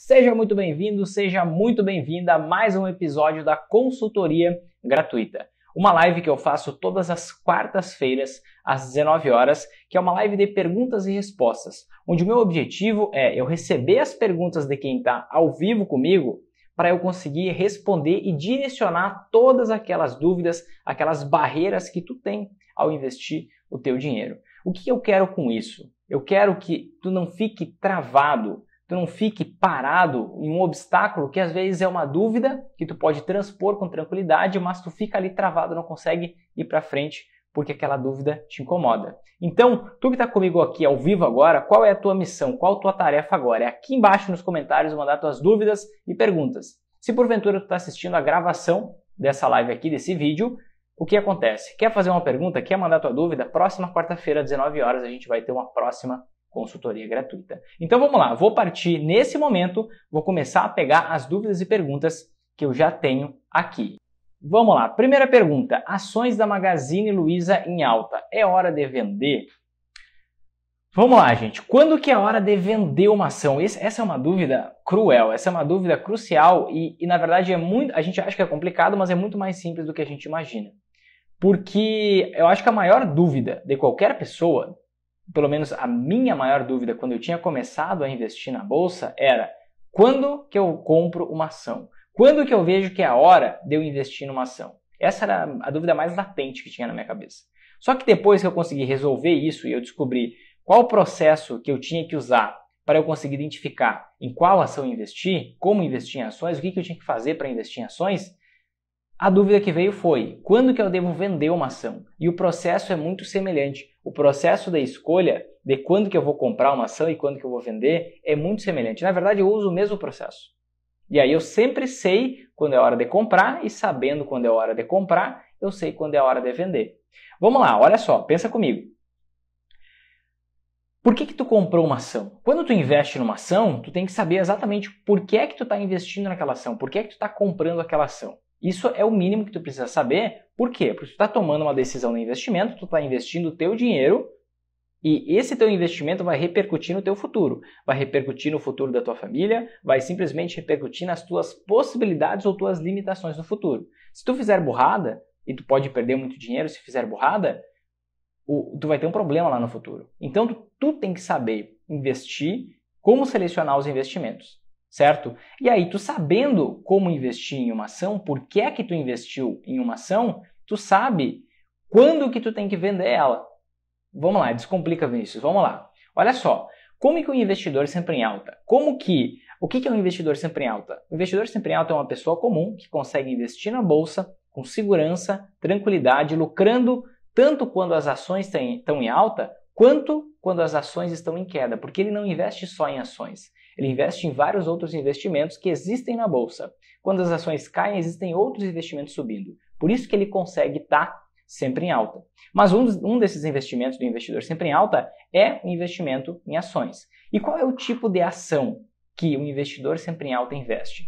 Seja muito bem-vindo, seja muito bem-vinda a mais um episódio da Consultoria Gratuita. Uma live que eu faço todas as quartas-feiras, às 19 horas, que é uma live de perguntas e respostas, onde o meu objetivo é eu receber as perguntas de quem está ao vivo comigo para eu conseguir responder e direcionar todas aquelas dúvidas, aquelas barreiras que tu tem ao investir o teu dinheiro. O que eu quero com isso? Eu quero que tu não fique travado tu não fique parado em um obstáculo que às vezes é uma dúvida que tu pode transpor com tranquilidade, mas tu fica ali travado, não consegue ir para frente porque aquela dúvida te incomoda. Então, tu que está comigo aqui ao vivo agora, qual é a tua missão? Qual a tua tarefa agora? É aqui embaixo nos comentários mandar tuas dúvidas e perguntas. Se porventura tu está assistindo a gravação dessa live aqui, desse vídeo, o que acontece? Quer fazer uma pergunta? Quer mandar tua dúvida? Próxima quarta-feira, às 19 horas, a gente vai ter uma próxima consultoria gratuita. Então vamos lá, vou partir nesse momento, vou começar a pegar as dúvidas e perguntas que eu já tenho aqui. Vamos lá, primeira pergunta: ações da Magazine Luiza em alta, é hora de vender? Vamos lá, gente. Quando que é hora de vender uma ação? Esse, essa é uma dúvida cruel, essa é uma dúvida crucial e, e, na verdade é muito. A gente acha que é complicado, mas é muito mais simples do que a gente imagina. Porque eu acho que a maior dúvida de qualquer pessoa pelo menos a minha maior dúvida quando eu tinha começado a investir na bolsa era quando que eu compro uma ação? Quando que eu vejo que é a hora de eu investir numa ação? Essa era a dúvida mais latente que tinha na minha cabeça. Só que depois que eu consegui resolver isso e eu descobri qual o processo que eu tinha que usar para eu conseguir identificar em qual ação investir, como investir em ações, o que, que eu tinha que fazer para investir em ações, a dúvida que veio foi: quando que eu devo vender uma ação? E o processo é muito semelhante. O processo da escolha de quando que eu vou comprar uma ação e quando que eu vou vender é muito semelhante. Na verdade, eu uso o mesmo processo. E aí eu sempre sei quando é hora de comprar e sabendo quando é hora de comprar, eu sei quando é hora de vender. Vamos lá, olha só, pensa comigo. Por que, que tu comprou uma ação? Quando tu investe numa ação, tu tem que saber exatamente por que é que tu está investindo naquela ação, por que é que tu está comprando aquela ação. Isso é o mínimo que tu precisa saber. Por quê? Porque tu está tomando uma decisão no investimento, tu está investindo o teu dinheiro e esse teu investimento vai repercutir no teu futuro, vai repercutir no futuro da tua família, vai simplesmente repercutir nas tuas possibilidades ou tuas limitações no futuro. Se tu fizer burrada, e tu pode perder muito dinheiro se fizer burrada, o, tu vai ter um problema lá no futuro. Então tu, tu tem que saber investir, como selecionar os investimentos certo? E aí, tu sabendo como investir em uma ação, por que é que tu investiu em uma ação, tu sabe quando que tu tem que vender ela. Vamos lá, descomplica, Vinícius, vamos lá. Olha só, como que o investidor sempre em alta? Como que, o que, que é um investidor sempre em alta? O investidor sempre em alta é uma pessoa comum que consegue investir na bolsa com segurança, tranquilidade, lucrando tanto quando as ações estão em alta, quanto quando as ações estão em queda, porque ele não investe só em ações, ele investe em vários outros investimentos que existem na bolsa. Quando as ações caem, existem outros investimentos subindo. Por isso que ele consegue estar tá sempre em alta. Mas um, um desses investimentos do investidor sempre em alta é o investimento em ações. E qual é o tipo de ação que o investidor sempre em alta investe?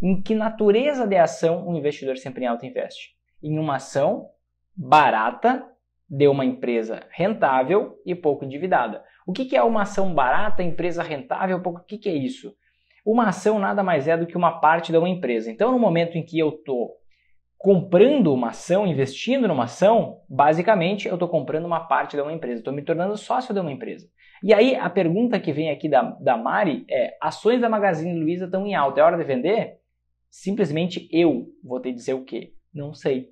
Em que natureza de ação o investidor sempre em alta investe? Em uma ação barata de uma empresa rentável e pouco endividada. O que é uma ação barata, empresa rentável? O que é isso? Uma ação nada mais é do que uma parte de uma empresa. Então, no momento em que eu estou comprando uma ação, investindo numa ação, basicamente eu estou comprando uma parte de uma empresa, estou me tornando sócio de uma empresa. E aí a pergunta que vem aqui da, da Mari é: ações da Magazine Luiza estão em alta, é hora de vender? Simplesmente eu vou te dizer o quê? Não sei.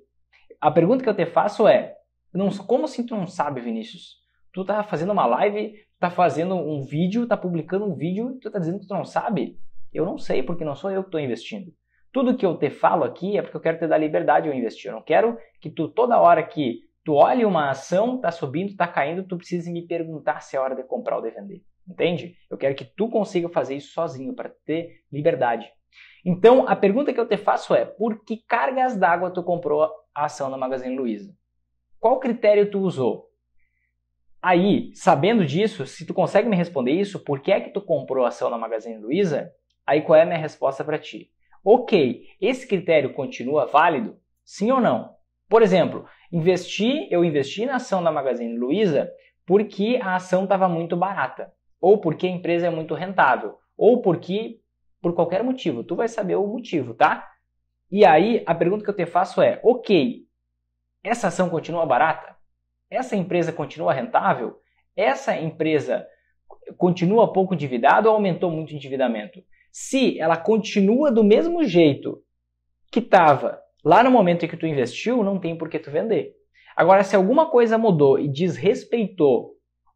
A pergunta que eu te faço é: não, como assim tu não sabe, Vinícius? tu tá fazendo uma live, tá fazendo um vídeo, tá publicando um vídeo, tu tá dizendo que tu não sabe? Eu não sei, porque não sou eu que estou investindo. Tudo que eu te falo aqui é porque eu quero te dar liberdade de investir. Eu não quero que tu, toda hora que tu olhe uma ação, tá subindo, tá caindo, tu precise me perguntar se é hora de comprar ou de vender. Entende? Eu quero que tu consiga fazer isso sozinho, para ter liberdade. Então, a pergunta que eu te faço é: por que cargas d'água tu comprou a ação da Magazine Luiza? Qual critério tu usou? Aí, sabendo disso, se tu consegue me responder isso, por que é que tu comprou a ação na Magazine Luiza? Aí qual é a minha resposta para ti? OK, esse critério continua válido? Sim ou não? Por exemplo, investi, eu investi na ação da Magazine Luiza porque a ação estava muito barata, ou porque a empresa é muito rentável, ou porque por qualquer motivo, tu vai saber o motivo, tá? E aí, a pergunta que eu te faço é: OK, essa ação continua barata? essa empresa continua rentável? Essa empresa continua pouco endividada ou aumentou muito o endividamento? Se ela continua do mesmo jeito que estava lá no momento em que tu investiu, não tem por que tu vender. Agora, se alguma coisa mudou e desrespeitou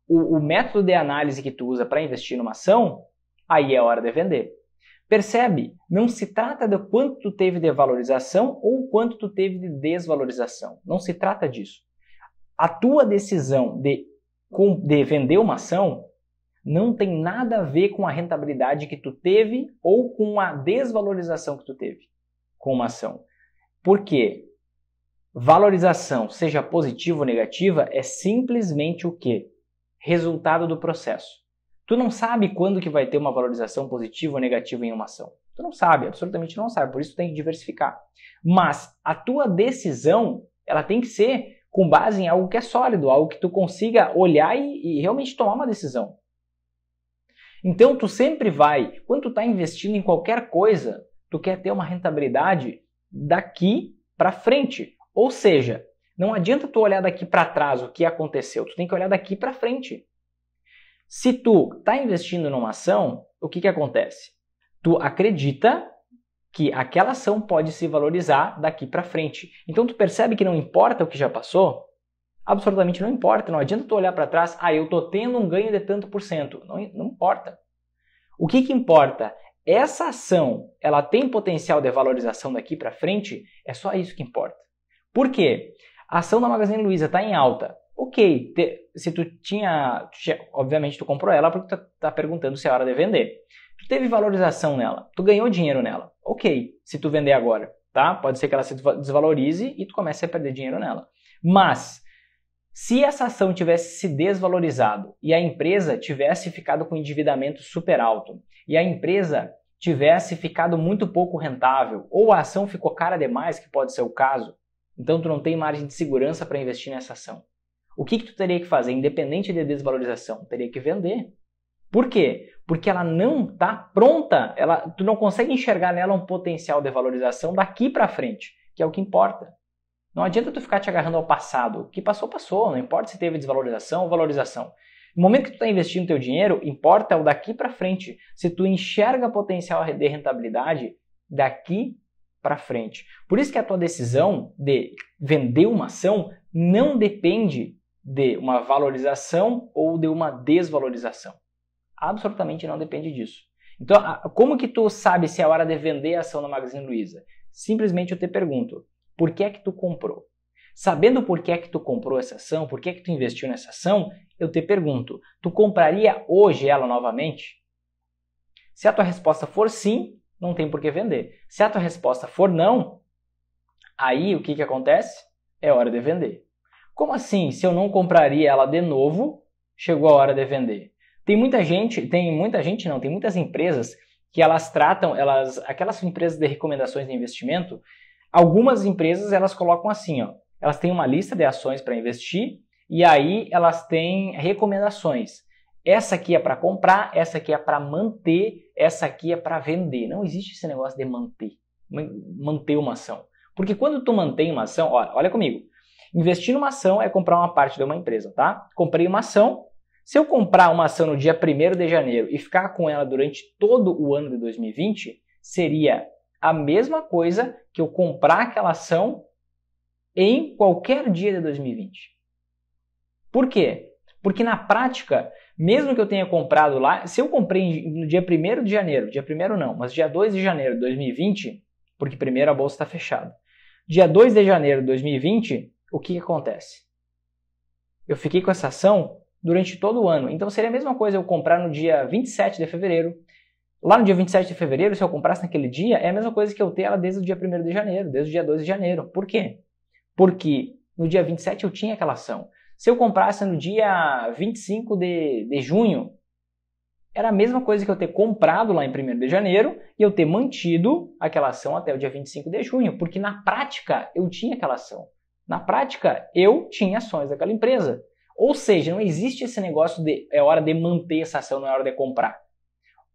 o, o método de análise que tu usa para investir numa ação, aí é hora de vender. Percebe? Não se trata de quanto tu teve de valorização ou quanto tu teve de desvalorização. Não se trata disso a tua decisão de, de vender uma ação não tem nada a ver com a rentabilidade que tu teve ou com a desvalorização que tu teve com uma ação. Por quê? Valorização, seja positiva ou negativa, é simplesmente o quê? Resultado do processo. Tu não sabe quando que vai ter uma valorização positiva ou negativa em uma ação. Tu não sabe, absolutamente não sabe, por isso tu tem que diversificar. Mas a tua decisão, ela tem que ser com base em algo que é sólido, algo que tu consiga olhar e, e realmente tomar uma decisão. Então tu sempre vai, quando tu está investindo em qualquer coisa, tu quer ter uma rentabilidade daqui para frente. Ou seja, não adianta tu olhar daqui para trás o que aconteceu, tu tem que olhar daqui para frente. Se tu está investindo numa ação, o que, que acontece? Tu acredita que aquela ação pode se valorizar daqui para frente. Então tu percebe que não importa o que já passou? Absolutamente não importa, não adianta tu olhar para trás, ah, eu tô tendo um ganho de tanto por cento. Não, não importa. O que, que importa? Essa ação, ela tem potencial de valorização daqui para frente? É só isso que importa. Por quê? A ação da Magazine Luiza está em alta. Ok, te, se tu tinha, obviamente tu comprou ela porque tu tá, tá perguntando se é hora de vender. Tu teve valorização nela, tu ganhou dinheiro nela ok, se tu vender agora, tá? Pode ser que ela se desvalorize e tu comece a perder dinheiro nela. Mas se essa ação tivesse se desvalorizado e a empresa tivesse ficado com endividamento super alto e a empresa tivesse ficado muito pouco rentável ou a ação ficou cara demais, que pode ser o caso, então tu não tem margem de segurança para investir nessa ação. O que, que tu teria que fazer, independente da desvalorização? Teria que vender. Por quê? Porque ela não está pronta, ela, tu não consegue enxergar nela um potencial de valorização daqui para frente, que é o que importa. Não adianta tu ficar te agarrando ao passado. O que passou, passou. Não importa se teve desvalorização ou valorização. No momento que tu está investindo teu dinheiro, importa o daqui para frente. Se tu enxerga potencial de rentabilidade daqui para frente. Por isso que a tua decisão de vender uma ação não depende de uma valorização ou de uma desvalorização absolutamente não depende disso. Então, como que tu sabe se é hora de vender a ação no Magazine Luiza? Simplesmente eu te pergunto, por que é que tu comprou? Sabendo por que é que tu comprou essa ação, por que é que tu investiu nessa ação, eu te pergunto, tu compraria hoje ela novamente? Se a tua resposta for sim, não tem por que vender. Se a tua resposta for não, aí o que que acontece? É hora de vender. Como assim? Se eu não compraria ela de novo, chegou a hora de vender. Tem muita gente, tem muita gente não, tem muitas empresas que elas tratam, elas, aquelas empresas de recomendações de investimento, algumas empresas elas colocam assim, ó, elas têm uma lista de ações para investir e aí elas têm recomendações. Essa aqui é para comprar, essa aqui é para manter, essa aqui é para vender. Não existe esse negócio de manter, manter uma ação. Porque quando tu mantém uma ação, olha, olha comigo, investir numa ação é comprar uma parte de uma empresa, tá? Comprei uma ação, se eu comprar uma ação no dia 1 de janeiro e ficar com ela durante todo o ano de 2020, seria a mesma coisa que eu comprar aquela ação em qualquer dia de 2020. Por quê? Porque na prática, mesmo que eu tenha comprado lá, se eu comprei no dia 1 de janeiro, dia 1 não, mas dia 2 de janeiro de 2020, porque primeiro a bolsa está fechada. Dia 2 de janeiro de 2020, o que, que acontece? Eu fiquei com essa ação durante todo o ano. Então seria a mesma coisa eu comprar no dia 27 de fevereiro. Lá no dia 27 de fevereiro, se eu comprasse naquele dia, é a mesma coisa que eu ter ela desde o dia 1 de janeiro, desde o dia 12 de janeiro. Por quê? Porque no dia 27 eu tinha aquela ação. Se eu comprasse no dia 25 de, de junho, era a mesma coisa que eu ter comprado lá em 1 de janeiro e eu ter mantido aquela ação até o dia 25 de junho, porque na prática eu tinha aquela ação. Na prática, eu tinha ações daquela empresa. Ou seja, não existe esse negócio de é hora de manter essa ação, não é hora de comprar.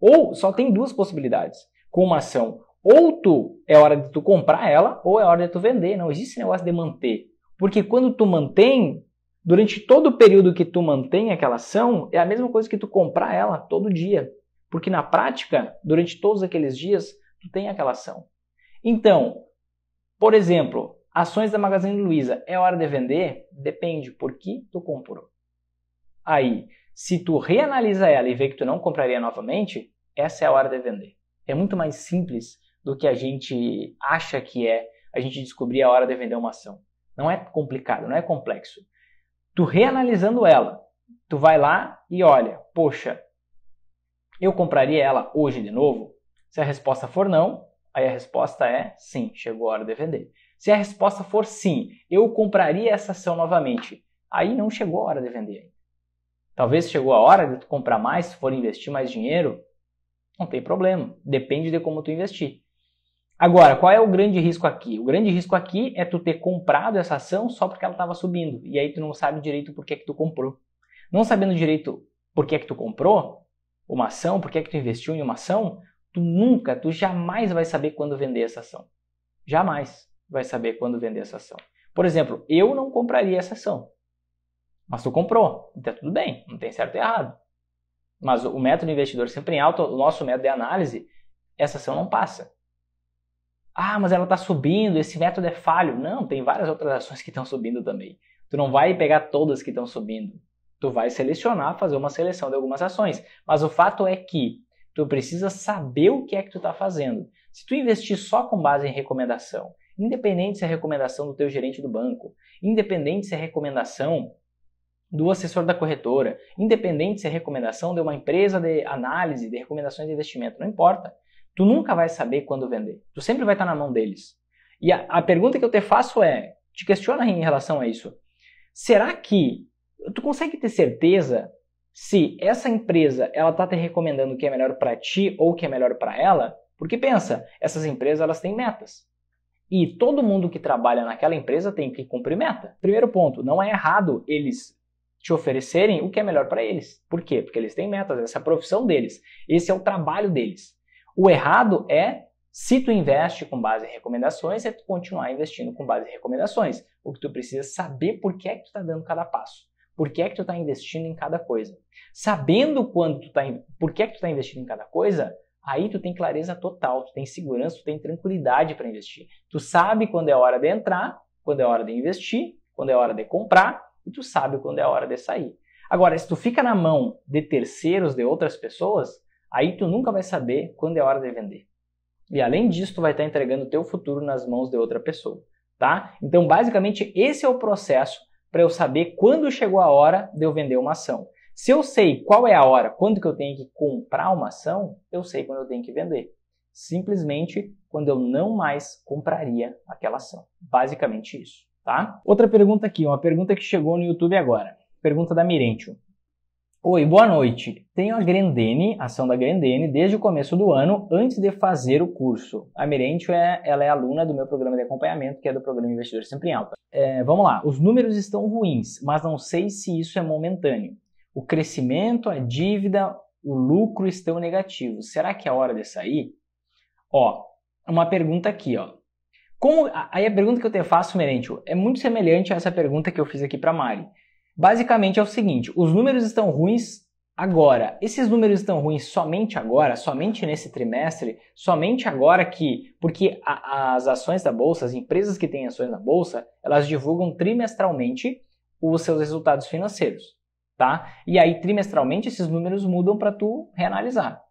Ou só tem duas possibilidades com uma ação. Ou tu é hora de tu comprar ela, ou é hora de tu vender. Não existe esse negócio de manter. Porque quando tu mantém, durante todo o período que tu mantém aquela ação, é a mesma coisa que tu comprar ela todo dia. Porque na prática, durante todos aqueles dias, tu tem aquela ação. Então, por exemplo, Ações da Magazine Luiza, é hora de vender? Depende por que tu comprou. Aí, se tu reanalisa ela e vê que tu não compraria novamente, essa é a hora de vender. É muito mais simples do que a gente acha que é a gente descobrir a hora de vender uma ação. Não é complicado, não é complexo. Tu reanalisando ela, tu vai lá e olha, poxa, eu compraria ela hoje de novo? Se a resposta for não, aí a resposta é sim, chegou a hora de vender. Se a resposta for sim, eu compraria essa ação novamente, aí não chegou a hora de vender. Talvez chegou a hora de tu comprar mais, se for investir mais dinheiro, não tem problema, depende de como tu investir. Agora, qual é o grande risco aqui? O grande risco aqui é tu ter comprado essa ação só porque ela estava subindo, e aí tu não sabe direito por que que tu comprou. Não sabendo direito por que que tu comprou uma ação, por que que tu investiu em uma ação, tu nunca, tu jamais vai saber quando vender essa ação. Jamais vai saber quando vender essa ação. Por exemplo, eu não compraria essa ação, mas tu comprou, então tudo bem, não tem certo e errado. Mas o método investidor sempre em alta, o nosso método de análise, essa ação não passa. Ah, mas ela está subindo, esse método é falho. Não, tem várias outras ações que estão subindo também. Tu não vai pegar todas que estão subindo. Tu vai selecionar, fazer uma seleção de algumas ações. Mas o fato é que tu precisa saber o que é que tu está fazendo. Se tu investir só com base em recomendação independente se é recomendação do teu gerente do banco, independente se é recomendação do assessor da corretora, independente se é recomendação de uma empresa de análise, de recomendações de investimento, não importa. Tu nunca vai saber quando vender. Tu sempre vai estar na mão deles. E a, a pergunta que eu te faço é, te questiona em relação a isso. Será que tu consegue ter certeza se essa empresa ela está te recomendando o que é melhor para ti ou o que é melhor para ela? Porque pensa, essas empresas elas têm metas. E todo mundo que trabalha naquela empresa tem que cumprir meta. Primeiro ponto, não é errado eles te oferecerem o que é melhor para eles. Por quê? Porque eles têm metas, essa é a profissão deles, esse é o trabalho deles. O errado é se tu investe com base em recomendações, é tu continuar investindo com base em recomendações. O que tu precisa é saber por que é que tu está dando cada passo. Por que é que tu está investindo em cada coisa? Sabendo quando tu tá, por que é que tu está investindo em cada coisa, Aí tu tem clareza total, tu tem segurança, tu tem tranquilidade para investir. Tu sabe quando é hora de entrar, quando é hora de investir, quando é hora de comprar e tu sabe quando é hora de sair. Agora, se tu fica na mão de terceiros, de outras pessoas, aí tu nunca vai saber quando é hora de vender. E além disso, tu vai estar entregando o teu futuro nas mãos de outra pessoa, tá? Então, basicamente, esse é o processo para eu saber quando chegou a hora de eu vender uma ação. Se eu sei qual é a hora, quando que eu tenho que comprar uma ação, eu sei quando eu tenho que vender. Simplesmente quando eu não mais compraria aquela ação. Basicamente isso, tá? Outra pergunta aqui, uma pergunta que chegou no YouTube agora. Pergunta da Mirentio. Oi, boa noite. Tenho a Grendene, ação da Grendene, desde o começo do ano, antes de fazer o curso. A Mirentio é, ela é aluna do meu programa de acompanhamento, que é do programa Investidor Sempre em Alta. É, vamos lá, os números estão ruins, mas não sei se isso é momentâneo. O crescimento, a dívida, o lucro estão negativos. Será que é hora de sair? Ó, uma pergunta aqui, ó. Como, aí a pergunta que eu te faço, Merentio, é muito semelhante a essa pergunta que eu fiz aqui para Mari. Basicamente é o seguinte, os números estão ruins agora. Esses números estão ruins somente agora, somente nesse trimestre, somente agora que, porque a, as ações da bolsa, as empresas que têm ações na bolsa, elas divulgam trimestralmente os seus resultados financeiros tá? E aí trimestralmente esses números mudam para tu reanalisar.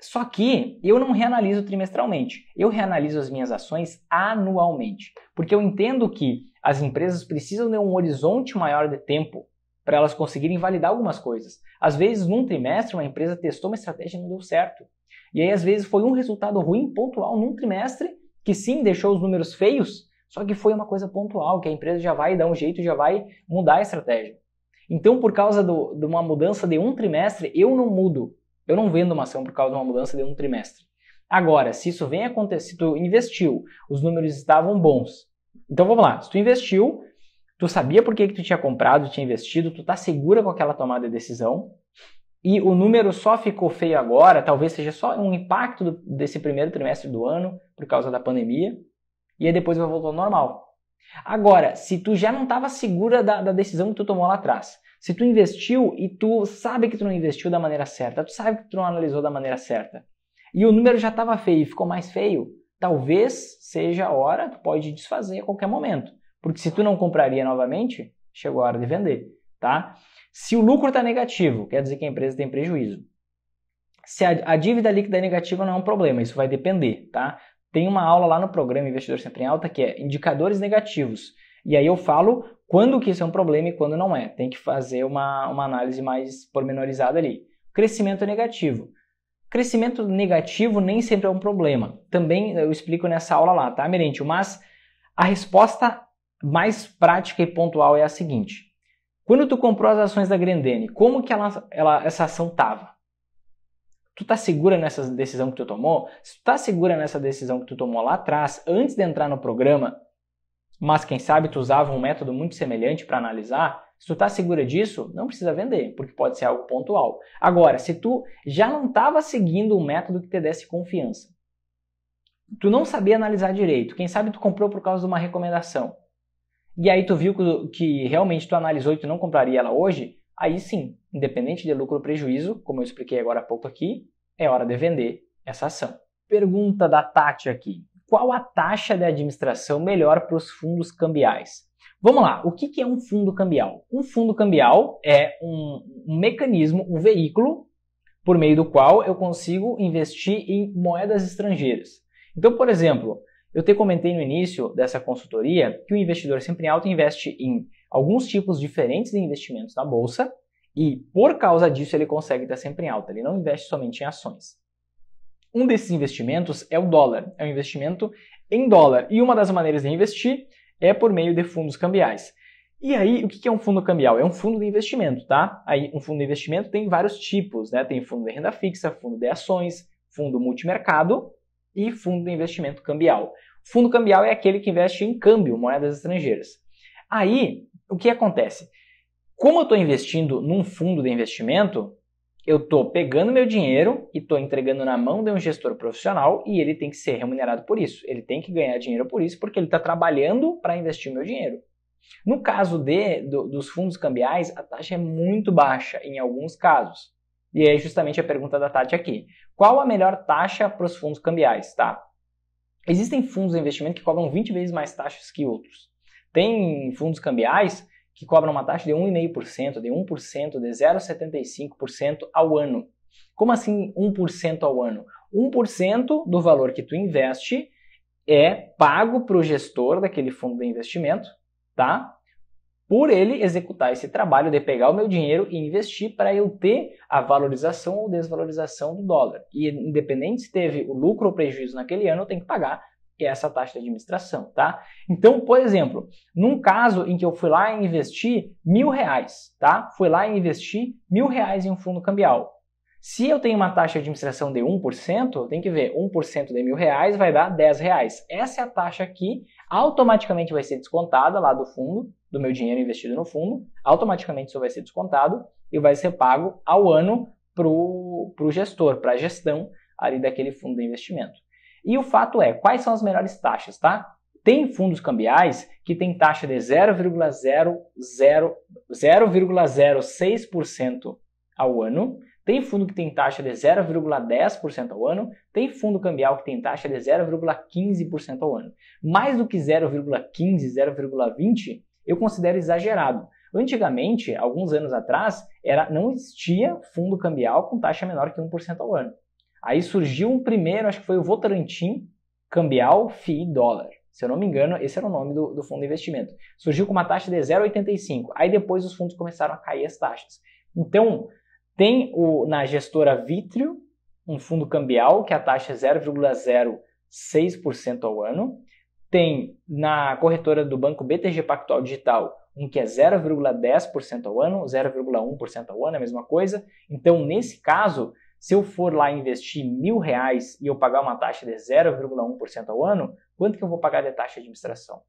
Só que eu não reanaliso trimestralmente, eu reanaliso as minhas ações anualmente, porque eu entendo que as empresas precisam de um horizonte maior de tempo para elas conseguirem validar algumas coisas. Às vezes, num trimestre, uma empresa testou uma estratégia e não deu certo. E aí, às vezes, foi um resultado ruim, pontual, num trimestre, que sim, deixou os números feios, só que foi uma coisa pontual, que a empresa já vai dar um jeito, já vai mudar a estratégia. Então, por causa do, de uma mudança de um trimestre, eu não mudo. Eu não vendo uma ação por causa de uma mudança de um trimestre. Agora, se isso vem acontecer, tu investiu, os números estavam bons. Então vamos lá, se tu investiu, tu sabia por que, que tu tinha comprado, tinha investido, tu tá segura com aquela tomada de decisão, e o número só ficou feio agora, talvez seja só um impacto desse primeiro trimestre do ano por causa da pandemia, e aí depois vai voltar ao normal. Agora, se tu já não estava segura da, da, decisão que tu tomou lá atrás, se tu investiu e tu sabe que tu não investiu da maneira certa, tu sabe que tu não analisou da maneira certa, e o número já estava feio e ficou mais feio, talvez seja a hora, tu pode desfazer a qualquer momento. Porque se tu não compraria novamente, chegou a hora de vender, tá? Se o lucro está negativo, quer dizer que a empresa tem prejuízo. Se a, a dívida líquida é negativa, não é um problema, isso vai depender, tá? tem uma aula lá no programa Investidor Sempre em Alta que é indicadores negativos. E aí eu falo quando que isso é um problema e quando não é. Tem que fazer uma, uma análise mais pormenorizada ali. Crescimento negativo. Crescimento negativo nem sempre é um problema. Também eu explico nessa aula lá, tá, Merente? Mas a resposta mais prática e pontual é a seguinte. Quando tu comprou as ações da Grendene, como que ela, ela, essa ação tava? Tu tá segura nessa decisão que tu tomou? Se tu tá segura nessa decisão que tu tomou lá atrás, antes de entrar no programa, mas quem sabe tu usava um método muito semelhante para analisar, se tu tá segura disso, não precisa vender, porque pode ser algo pontual. Agora, se tu já não estava seguindo um método que te desse confiança, tu não sabia analisar direito, quem sabe tu comprou por causa de uma recomendação, e aí tu viu que, que realmente tu analisou e tu não compraria ela hoje, aí sim, independente de lucro ou prejuízo, como eu expliquei agora há pouco aqui, é hora de vender essa ação. Pergunta da Tati aqui. Qual a taxa de administração melhor para os fundos cambiais? Vamos lá, o que é um fundo cambial? Um fundo cambial é um, um mecanismo, um veículo, por meio do qual eu consigo investir em moedas estrangeiras. Então, por exemplo, eu te comentei no início dessa consultoria que o investidor sempre alto investe em alguns tipos diferentes de investimentos na bolsa e, por causa disso, ele consegue estar sempre em alta. Ele não investe somente em ações. Um desses investimentos é o dólar, é um investimento em dólar. E uma das maneiras de investir é por meio de fundos cambiais. E aí, o que é um fundo cambial? É um fundo de investimento, tá? Aí, um fundo de investimento tem vários tipos, né? Tem fundo de renda fixa, fundo de ações, fundo multimercado e fundo de investimento cambial. fundo cambial é aquele que investe em câmbio, moedas estrangeiras. Aí, o que acontece? Como eu estou investindo num fundo de investimento, eu estou pegando meu dinheiro e estou entregando na mão de um gestor profissional e ele tem que ser remunerado por isso. Ele tem que ganhar dinheiro por isso, porque ele está trabalhando para investir meu dinheiro. No caso de, do, dos fundos cambiais, a taxa é muito baixa em alguns casos. E é justamente a pergunta da Tati aqui. Qual a melhor taxa para os fundos cambiais? Tá? Existem fundos de investimento que cobram 20 vezes mais taxas que outros. Tem fundos cambiais que cobram uma taxa de 1,5%, de 1%, de 0,75% ao ano. Como assim 1% ao ano? 1% do valor que tu investe é pago para o gestor daquele fundo de investimento, tá? Por ele executar esse trabalho de pegar o meu dinheiro e investir para eu ter a valorização ou desvalorização do dólar. E independente se teve o lucro ou prejuízo naquele ano, eu tenho que pagar é essa taxa de administração, tá? Então, por exemplo, num caso em que eu fui lá e investi mil reais, tá? Fui lá e investi mil reais em um fundo cambial. Se eu tenho uma taxa de administração de 1%, tem que ver, 1% de mil reais vai dar 10 reais. Essa é a taxa que automaticamente vai ser descontada lá do fundo, do meu dinheiro investido no fundo, automaticamente isso vai ser descontado e vai ser pago ao ano para o gestor, para a gestão ali daquele fundo de investimento. E o fato é, quais são as melhores taxas, tá? Tem fundos cambiais que tem taxa de 0,06% ao ano, tem fundo que tem taxa de 0,10% ao ano, tem fundo cambial que tem taxa de 0,15% ao ano. Mais do que 0,15, 0,20, eu considero exagerado. Antigamente, alguns anos atrás, era, não existia fundo cambial com taxa menor que 1% ao ano. Aí surgiu um primeiro, acho que foi o Votorantim Cambial Fi Dólar. Se eu não me engano, esse era o nome do, do fundo de investimento. Surgiu com uma taxa de 0,85. Aí depois os fundos começaram a cair as taxas. Então, tem o, na gestora Vitrio um fundo cambial que a taxa é 0,06% ao ano. Tem na corretora do banco BTG Pactual Digital um que é 0,10% ao ano, 0,1% ao ano, é a mesma coisa. Então, nesse caso, se eu for lá investir mil reais e eu pagar uma taxa de 0,1% ao ano, quanto que eu vou pagar de taxa de administração?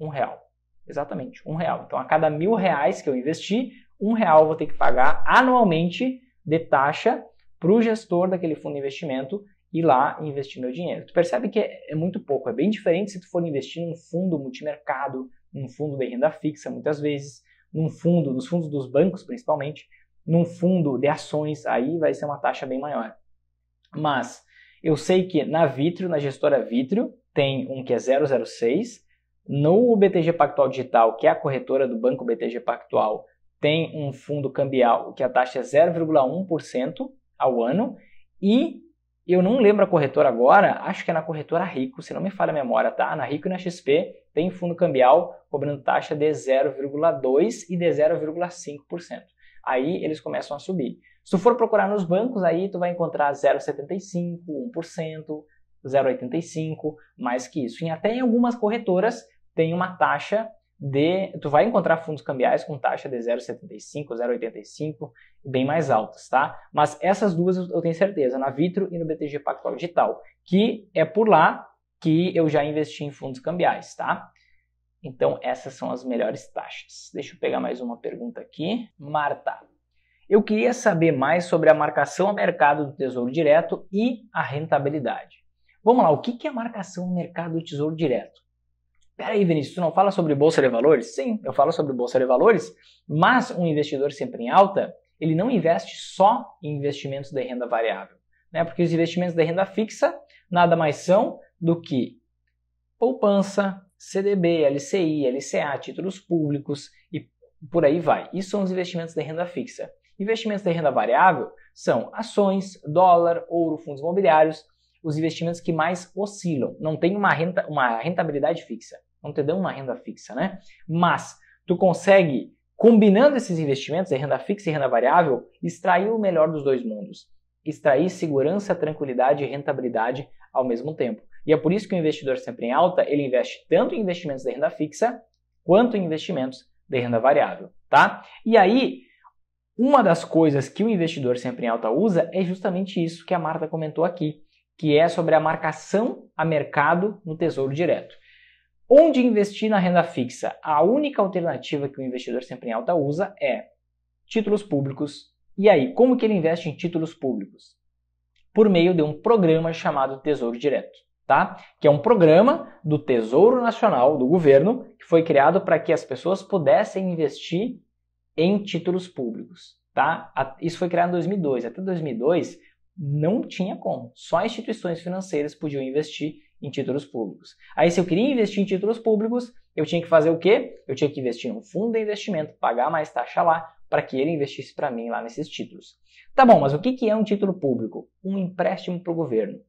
Um real. Exatamente, um real. Então, a cada mil reais que eu investi, um real eu vou ter que pagar anualmente de taxa para o gestor daquele fundo de investimento ir lá investir meu dinheiro. Tu percebe que é, é muito pouco, é bem diferente se tu for investir num fundo multimercado, num fundo de renda fixa, muitas vezes, num fundo, nos fundos dos bancos principalmente, num fundo de ações, aí vai ser uma taxa bem maior. Mas eu sei que na Vitrio, na gestora Vitrio, tem um que é 006, no BTG Pactual Digital, que é a corretora do banco BTG Pactual, tem um fundo cambial que a taxa é 0,1% ao ano e eu não lembro a corretora agora, acho que é na corretora Rico, se não me falha a memória, tá? Na Rico e na XP tem fundo cambial cobrando taxa de 0,2 e de 0,5%. Aí eles começam a subir. Se tu for procurar nos bancos, aí tu vai encontrar 0,75, 1%, 0,85, mais que isso. E até em algumas corretoras tem uma taxa de. Tu vai encontrar fundos cambiais com taxa de 0,75, 0,85, bem mais altas, tá? Mas essas duas eu tenho certeza, na Vitro e no BTG Pactual Digital, que é por lá que eu já investi em fundos cambiais, tá? Então, essas são as melhores taxas. Deixa eu pegar mais uma pergunta aqui. Marta, eu queria saber mais sobre a marcação a mercado do Tesouro Direto e a rentabilidade. Vamos lá, o que é a marcação a mercado do Tesouro Direto? Peraí, Vinícius, tu não fala sobre Bolsa de Valores? Sim, eu falo sobre Bolsa de Valores, mas um investidor sempre em alta, ele não investe só em investimentos de renda variável, né? porque os investimentos de renda fixa nada mais são do que poupança, CDB, LCI, LCA, títulos públicos e por aí vai. Isso são os investimentos de renda fixa. Investimentos de renda variável são ações, dólar, ouro, fundos imobiliários, os investimentos que mais oscilam. Não tem uma, renta, uma rentabilidade fixa, não te dão uma renda fixa, né? Mas tu consegue, combinando esses investimentos de renda fixa e renda variável, extrair o melhor dos dois mundos. Extrair segurança, tranquilidade e rentabilidade ao mesmo tempo. E é por isso que o investidor sempre em alta, ele investe tanto em investimentos de renda fixa quanto em investimentos de renda variável, tá? E aí, uma das coisas que o investidor sempre em alta usa é justamente isso que a Marta comentou aqui, que é sobre a marcação a mercado no Tesouro Direto. Onde investir na renda fixa? A única alternativa que o investidor sempre em alta usa é títulos públicos. E aí, como que ele investe em títulos públicos? Por meio de um programa chamado Tesouro Direto tá? Que é um programa do Tesouro Nacional, do governo, que foi criado para que as pessoas pudessem investir em títulos públicos, tá? Isso foi criado em 2002. Até 2002 não tinha como. Só instituições financeiras podiam investir em títulos públicos. Aí, se eu queria investir em títulos públicos, eu tinha que fazer o quê? Eu tinha que investir em um fundo de investimento, pagar mais taxa lá, para que ele investisse para mim lá nesses títulos. Tá bom, mas o que é um título público? Um empréstimo para o governo.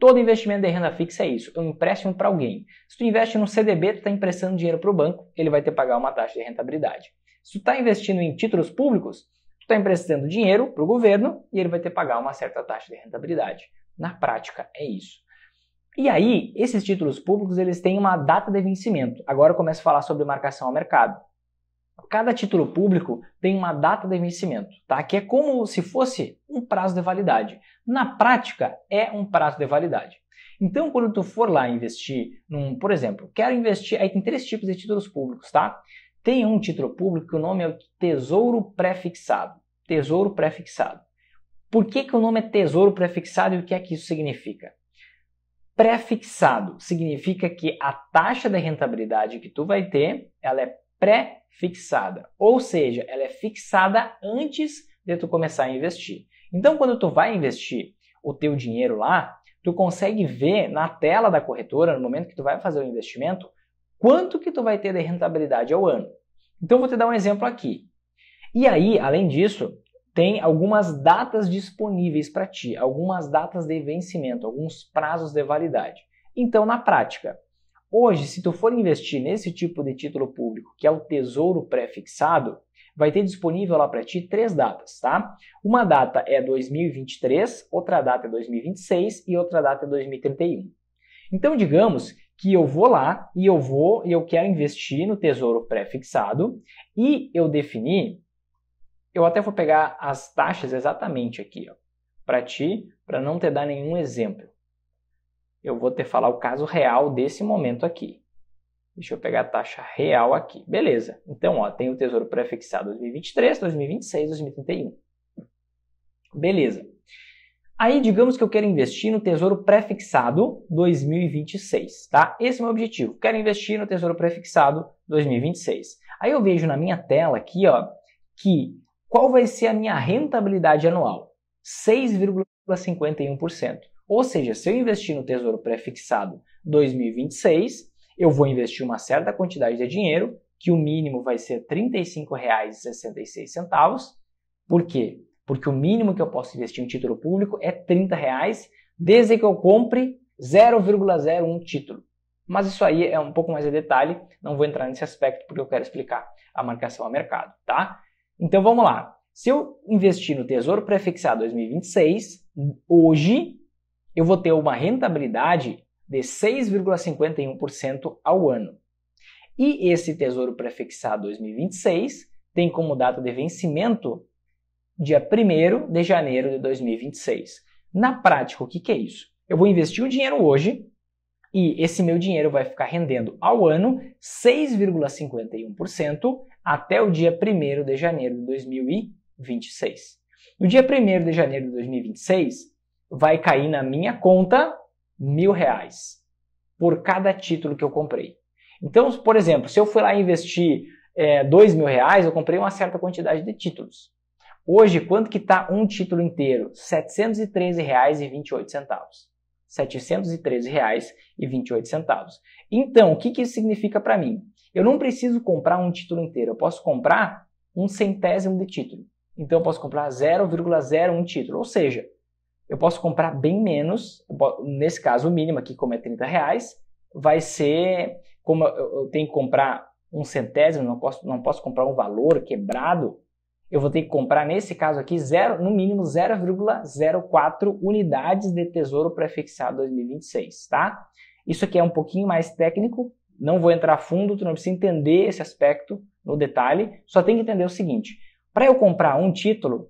Todo investimento de renda fixa é isso, é um empréstimo para alguém. Se tu investe no CDB, tu está emprestando dinheiro para o banco, ele vai ter que pagar uma taxa de rentabilidade. Se tu está investindo em títulos públicos, tu está emprestando dinheiro para o governo e ele vai ter que pagar uma certa taxa de rentabilidade. Na prática, é isso. E aí, esses títulos públicos, eles têm uma data de vencimento. Agora eu começo a falar sobre marcação ao mercado. Cada título público tem uma data de vencimento, tá? que é como se fosse um prazo de validade. Na prática, é um prazo de validade. Então, quando tu for lá investir, num, por exemplo, quero investir, aí tem três tipos de títulos públicos, tá? Tem um título público que o nome é Tesouro Prefixado. Tesouro Prefixado. Por que, que o nome é Tesouro Prefixado e o que é que isso significa? Prefixado significa que a taxa de rentabilidade que tu vai ter, ela é pré-fixada, ou seja, ela é fixada antes de tu começar a investir. Então, quando tu vai investir o teu dinheiro lá, tu consegue ver na tela da corretora, no momento que tu vai fazer o investimento, quanto que tu vai ter de rentabilidade ao ano. Então, vou te dar um exemplo aqui. E aí, além disso, tem algumas datas disponíveis para ti, algumas datas de vencimento, alguns prazos de validade. Então, na prática, Hoje, se tu for investir nesse tipo de título público, que é o Tesouro Prefixado, vai ter disponível lá para ti três datas, tá? Uma data é 2023, outra data é 2026 e outra data é 2031. Então, digamos que eu vou lá e eu vou e eu quero investir no Tesouro Prefixado e eu defini, eu até vou pegar as taxas exatamente aqui, ó, para ti, para não te dar nenhum exemplo eu vou ter que falar o caso real desse momento aqui. Deixa eu pegar a taxa real aqui. Beleza. Então, ó, tem o Tesouro Prefixado 2023, 2026, 2031. Beleza. Aí, digamos que eu quero investir no Tesouro Prefixado 2026, tá? Esse é o meu objetivo. Quero investir no Tesouro Prefixado 2026. Aí eu vejo na minha tela aqui, ó, que qual vai ser a minha rentabilidade anual? 6,51%. Ou seja, se eu investir no Tesouro Prefixado 2026, eu vou investir uma certa quantidade de dinheiro, que o mínimo vai ser R$ 35,66. Por quê? Porque o mínimo que eu posso investir em título público é R$ reais, desde que eu compre 0,01 título. Mas isso aí é um pouco mais de detalhe, não vou entrar nesse aspecto porque eu quero explicar a marcação a mercado, tá? Então vamos lá. Se eu investir no Tesouro Prefixado 2026, hoje eu vou ter uma rentabilidade de 6,51% ao ano. E esse Tesouro Prefixado 2026 tem como data de vencimento dia 1 de janeiro de 2026. Na prática, o que, que é isso? Eu vou investir o um dinheiro hoje e esse meu dinheiro vai ficar rendendo ao ano 6,51% até o dia 1 de janeiro de 2026. No dia 1 de janeiro de 2026, vai cair na minha conta mil reais por cada título que eu comprei. Então, por exemplo, se eu fui lá investir é, dois mil reais, eu comprei uma certa quantidade de títulos. Hoje, quanto que está um título inteiro? R$ 713,28. R$ centavos. Então, o que, que isso significa para mim? Eu não preciso comprar um título inteiro, eu posso comprar um centésimo de título. Então, eu posso comprar 0,01 título, ou seja, eu posso comprar bem menos, nesse caso o mínimo aqui, como é 30 reais, vai ser, como eu tenho que comprar um centésimo, não posso, não posso comprar um valor quebrado, eu vou ter que comprar, nesse caso aqui, zero, no mínimo 0,04 unidades de Tesouro Prefixado 2026, tá? Isso aqui é um pouquinho mais técnico, não vou entrar fundo, tu não precisa entender esse aspecto no detalhe, só tem que entender o seguinte, para eu comprar um título,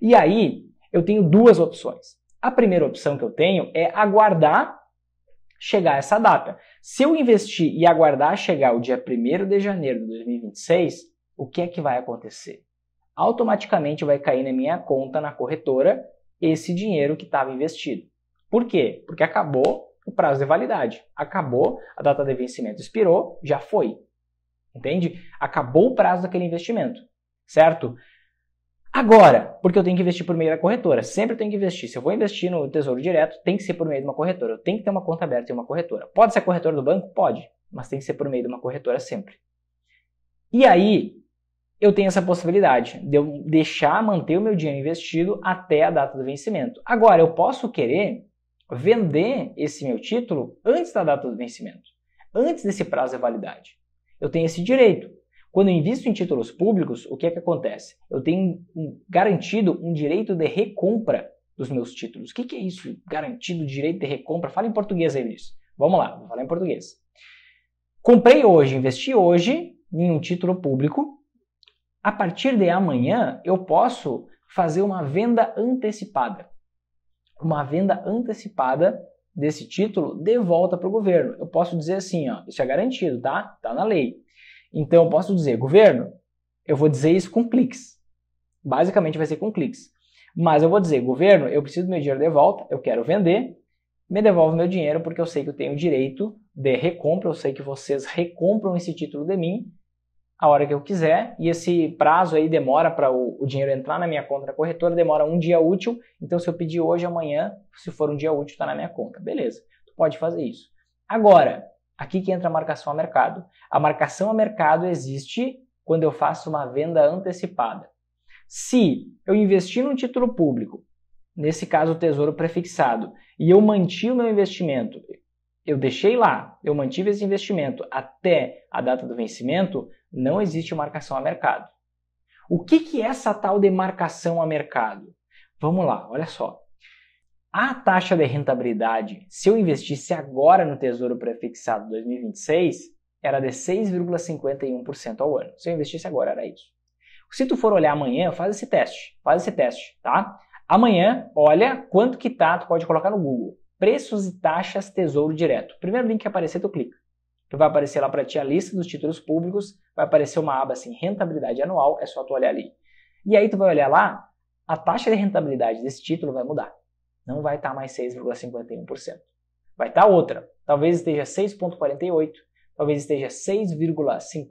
E aí, eu tenho duas opções. A primeira opção que eu tenho é aguardar chegar essa data. Se eu investir e aguardar chegar o dia 1 de janeiro de 2026, o que é que vai acontecer? Automaticamente vai cair na minha conta na corretora esse dinheiro que estava investido. Por quê? Porque acabou o prazo de validade. Acabou, a data de vencimento expirou, já foi. Entende? Acabou o prazo daquele investimento, certo? agora, porque eu tenho que investir por meio da corretora. Sempre eu tenho que investir. Se eu vou investir no Tesouro Direto, tem que ser por meio de uma corretora. Eu tenho que ter uma conta aberta em uma corretora. Pode ser a corretora do banco? Pode, mas tem que ser por meio de uma corretora sempre. E aí, eu tenho essa possibilidade de eu deixar manter o meu dinheiro investido até a data do vencimento. Agora, eu posso querer vender esse meu título antes da data do vencimento, antes desse prazo de validade. Eu tenho esse direito. Quando eu invisto em títulos públicos, o que é que acontece? Eu tenho garantido um direito de recompra dos meus títulos. O que, que é isso? Garantido direito de recompra? Fala em português aí, Vinícius. Vamos lá, vou falar em português. Comprei hoje, investi hoje em um título público. A partir de amanhã, eu posso fazer uma venda antecipada. Uma venda antecipada desse título de volta para o governo. Eu posso dizer assim, ó, isso é garantido, tá? Tá na lei. Então eu posso dizer, governo, eu vou dizer isso com cliques. Basicamente vai ser com cliques. Mas eu vou dizer, governo, eu preciso do meu dinheiro de volta, eu quero vender, me devolve meu dinheiro porque eu sei que eu tenho direito de recompra, eu sei que vocês recompram esse título de mim a hora que eu quiser, e esse prazo aí demora para o, o, dinheiro entrar na minha conta da corretora, demora um dia útil, então se eu pedir hoje, amanhã, se for um dia útil, está na minha conta. Beleza, tu pode fazer isso. Agora, Aqui que entra a marcação a mercado. A marcação a mercado existe quando eu faço uma venda antecipada. Se eu investi num título público, nesse caso o tesouro prefixado, e eu mantive o meu investimento, eu deixei lá, eu mantive esse investimento até a data do vencimento, não existe marcação a mercado. O que, que é essa tal de marcação a mercado? Vamos lá, olha só. A taxa de rentabilidade, se eu investisse agora no Tesouro Prefixado 2026, era de 6,51% ao ano. Se eu investisse agora, era isso. Se tu for olhar amanhã, faz esse teste, faz esse teste, tá? Amanhã, olha quanto que tá, tu pode colocar no Google. Preços e taxas Tesouro Direto. Primeiro link que aparecer, tu clica. Tu vai aparecer lá para ti a lista dos títulos públicos, vai aparecer uma aba assim, rentabilidade anual, é só tu olhar ali. E aí tu vai olhar lá, a taxa de rentabilidade desse título vai mudar não vai estar tá mais 6,51%. Vai estar tá outra. Talvez esteja 6,48, talvez esteja 6,53,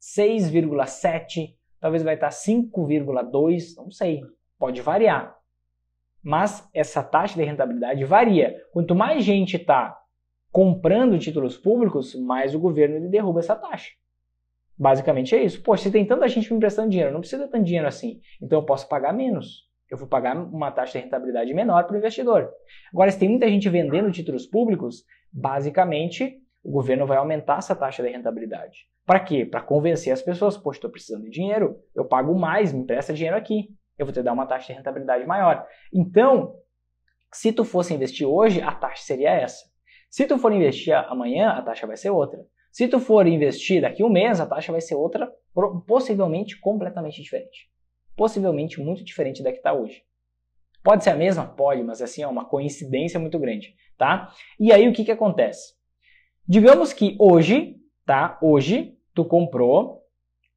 6,7, talvez vai estar tá 5,2, não sei. Pode variar. Mas essa taxa de rentabilidade varia. Quanto mais gente está comprando títulos públicos, mais o governo derruba essa taxa. Basicamente é isso. Poxa, se tem tanta gente me emprestando dinheiro, não precisa tanto dinheiro assim. Então eu posso pagar menos eu vou pagar uma taxa de rentabilidade menor para o investidor. Agora, se tem muita gente vendendo títulos públicos, basicamente o governo vai aumentar essa taxa de rentabilidade. Para quê? Para convencer as pessoas, poxa, estou precisando de dinheiro, eu pago mais, me empresta dinheiro aqui. Eu vou te dar uma taxa de rentabilidade maior. Então, se tu fosse investir hoje, a taxa seria essa. Se tu for investir amanhã, a taxa vai ser outra. Se tu for investir daqui a um mês, a taxa vai ser outra, possivelmente completamente diferente possivelmente muito diferente da que está hoje. Pode ser a mesma? Pode, mas assim é uma coincidência muito grande, tá? E aí o que, que acontece? Digamos que hoje, tá? Hoje, tu comprou